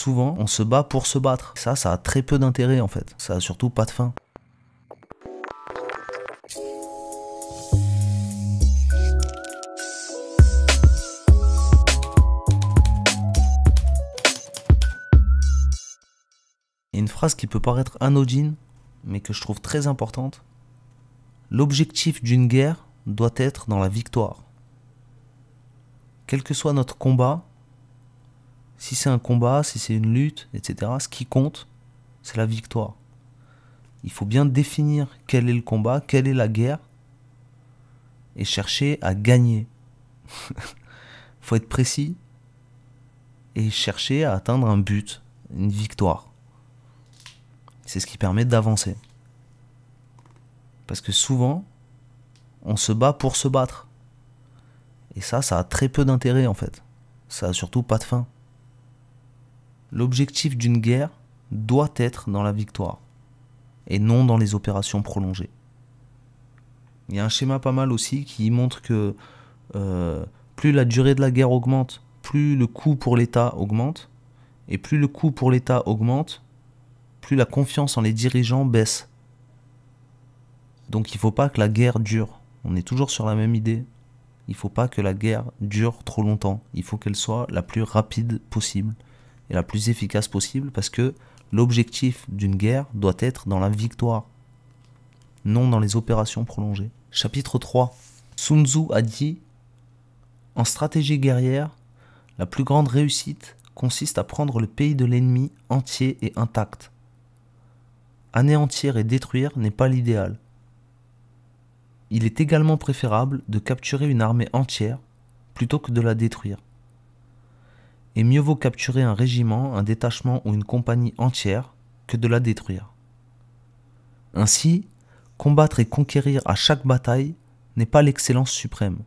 souvent, on se bat pour se battre. Ça, ça a très peu d'intérêt en fait. Ça a surtout pas de fin. une phrase qui peut paraître anodine, mais que je trouve très importante. L'objectif d'une guerre doit être dans la victoire. Quel que soit notre combat, si c'est un combat, si c'est une lutte, etc., ce qui compte, c'est la victoire. Il faut bien définir quel est le combat, quelle est la guerre, et chercher à gagner. Il faut être précis et chercher à atteindre un but, une victoire. C'est ce qui permet d'avancer. Parce que souvent, on se bat pour se battre. Et ça, ça a très peu d'intérêt en fait. Ça a surtout pas de fin l'objectif d'une guerre doit être dans la victoire et non dans les opérations prolongées. Il y a un schéma pas mal aussi qui montre que euh, plus la durée de la guerre augmente, plus le coût pour l'État augmente, et plus le coût pour l'État augmente, plus la confiance en les dirigeants baisse. Donc il ne faut pas que la guerre dure. On est toujours sur la même idée. Il ne faut pas que la guerre dure trop longtemps. Il faut qu'elle soit la plus rapide possible et la plus efficace possible parce que l'objectif d'une guerre doit être dans la victoire, non dans les opérations prolongées. Chapitre 3. Sun Tzu a dit En stratégie guerrière, la plus grande réussite consiste à prendre le pays de l'ennemi entier et intact. Anéantir et détruire n'est pas l'idéal. Il est également préférable de capturer une armée entière plutôt que de la détruire et mieux vaut capturer un régiment, un détachement ou une compagnie entière que de la détruire. Ainsi, combattre et conquérir à chaque bataille n'est pas l'excellence suprême.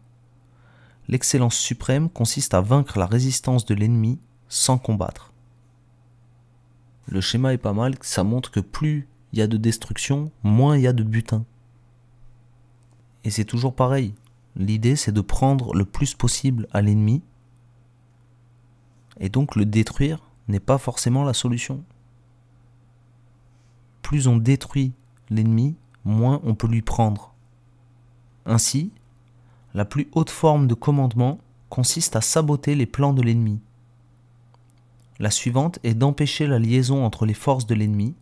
L'excellence suprême consiste à vaincre la résistance de l'ennemi sans combattre. Le schéma est pas mal, ça montre que plus il y a de destruction, moins il y a de butin. Et c'est toujours pareil. L'idée c'est de prendre le plus possible à l'ennemi et donc le détruire n'est pas forcément la solution. Plus on détruit l'ennemi, moins on peut lui prendre. Ainsi, la plus haute forme de commandement consiste à saboter les plans de l'ennemi. La suivante est d'empêcher la liaison entre les forces de l'ennemi.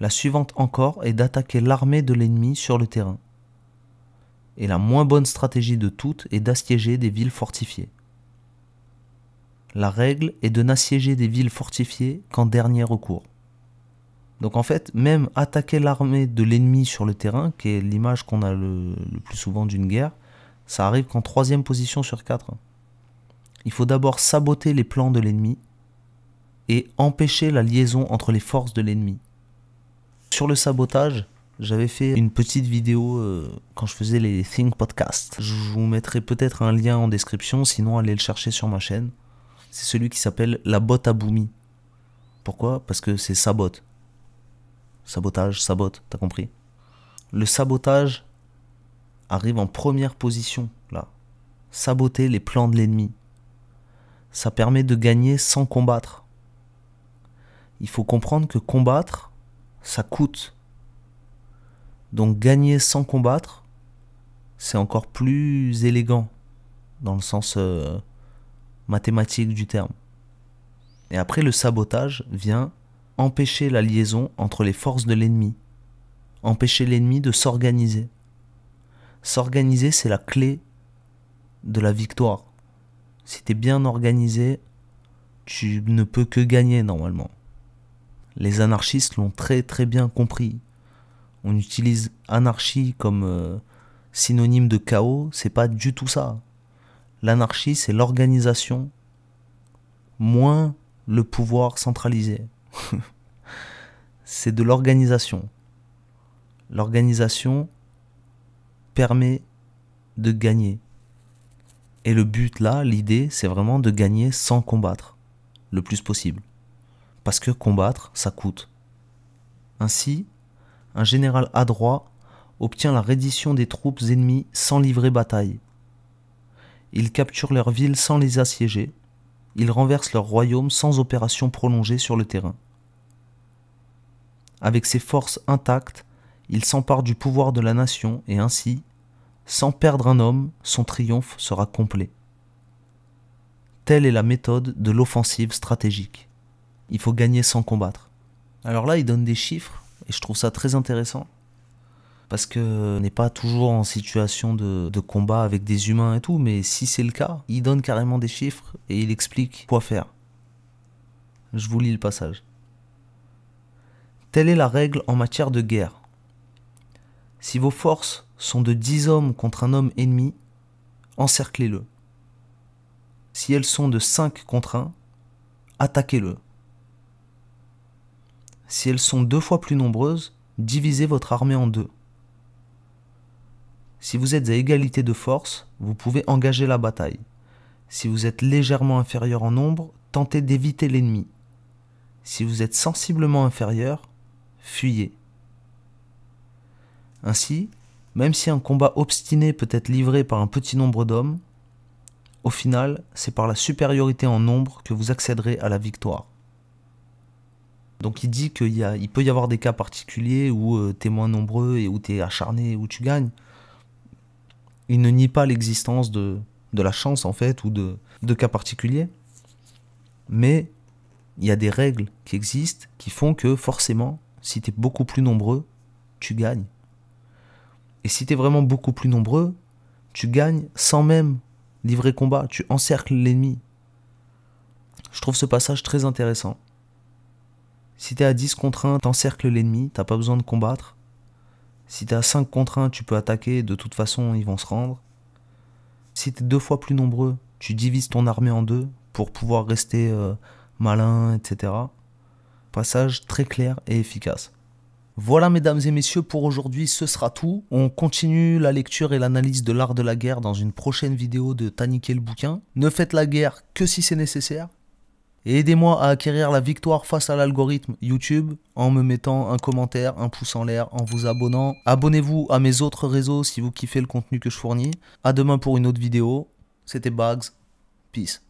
La suivante encore est d'attaquer l'armée de l'ennemi sur le terrain. Et la moins bonne stratégie de toutes est d'assiéger des villes fortifiées. La règle est de n'assiéger des villes fortifiées qu'en dernier recours. Donc en fait, même attaquer l'armée de l'ennemi sur le terrain, qui est l'image qu'on a le, plus souvent d'une guerre, ça arrive qu'en troisième position sur quatre. Il faut d'abord saboter les plans de l'ennemi et empêcher la liaison entre les forces de l'ennemi. Sur le sabotage, j'avais fait une petite vidéo euh, quand je faisais les Think Podcasts. Je vous mettrai peut-être un lien en description, sinon allez le chercher sur ma chaîne c'est celui qui s'appelle la botte à Boumi. Pourquoi Parce que c'est sabote. Sabotage, sabote, t'as compris Le sabotage arrive en première position, là. Saboter les plans de l'ennemi. Ça permet de gagner sans combattre. Il faut comprendre que combattre, ça coûte. Donc gagner sans combattre, c'est encore plus élégant, dans le sens... Euh, mathématique du terme. Et après, le sabotage vient empêcher la liaison entre les forces de l'ennemi, empêcher l'ennemi de s'organiser. S'organiser, c'est la clé de la victoire. Si tu es bien organisé, tu ne peux que gagner normalement. Les anarchistes l'ont très très bien compris. On utilise anarchie comme euh, synonyme de chaos, c'est pas du tout ça l'anarchie, c'est l'organisation moins le pouvoir centralisé. c'est de l'organisation. L'organisation permet de gagner. Et le but là, l'idée, c'est vraiment de gagner sans combattre, le plus possible. Parce que combattre, ça coûte. Ainsi, un général adroit obtient la reddition des troupes ennemies sans livrer bataille, ils capturent leurs villes sans les assiéger. Ils renversent leurs royaumes sans opération prolongée sur le terrain. Avec ses forces intactes, ils s'emparent du pouvoir de la nation et ainsi, sans perdre un homme, son triomphe sera complet. Telle est la méthode de l'offensive stratégique. Il faut gagner sans combattre. Alors là, il donne des chiffres et je trouve ça très intéressant parce que n'est pas toujours en situation de, de, combat avec des humains et tout, mais si c'est le cas, il donne carrément des chiffres et il explique quoi faire. Je vous lis le passage. Telle est la règle en matière de guerre. Si vos forces sont de 10 hommes contre un homme ennemi, encerclez-le. Si elles sont de 5 contre 1, attaquez-le. Si elles sont deux fois plus nombreuses, divisez votre armée en deux. Si vous êtes à égalité de force, vous pouvez engager la bataille. Si vous êtes légèrement inférieur en nombre, tentez d'éviter l'ennemi. Si vous êtes sensiblement inférieur, fuyez. Ainsi, même si un combat obstiné peut être livré par un petit nombre d'hommes, au final, c'est par la supériorité en nombre que vous accéderez à la victoire. Donc il dit qu'il peut y avoir des cas particuliers où tu euh, t'es moins nombreux et où t'es acharné, et où tu gagnes il ne nie pas l'existence de, de la chance en fait ou de, de cas particuliers. Mais il y a des règles qui existent qui font que forcément, si tu es beaucoup plus nombreux, tu gagnes. Et si tu es vraiment beaucoup plus nombreux, tu gagnes sans même livrer combat, tu encercles l'ennemi. Je trouve ce passage très intéressant. Si t'es à 10 contre 1, t'encercles l'ennemi, t'as pas besoin de combattre. Si t'es à 5 contre 1, tu peux attaquer, de toute façon, ils vont se rendre. Si t'es deux fois plus nombreux, tu divises ton armée en deux pour pouvoir rester euh, malin, etc. Passage très clair et efficace. Voilà mesdames et messieurs, pour aujourd'hui ce sera tout. On continue la lecture et l'analyse de l'art de la guerre dans une prochaine vidéo de Taniquer le bouquin. Ne faites la guerre que si c'est nécessaire. Et aidez-moi à acquérir la victoire face à l'algorithme YouTube en me mettant un commentaire, un pouce en l'air, en vous abonnant. Abonnez-vous à mes autres réseaux si vous kiffez le contenu que je fournis. À demain pour une autre vidéo. C'était Bugs. Peace.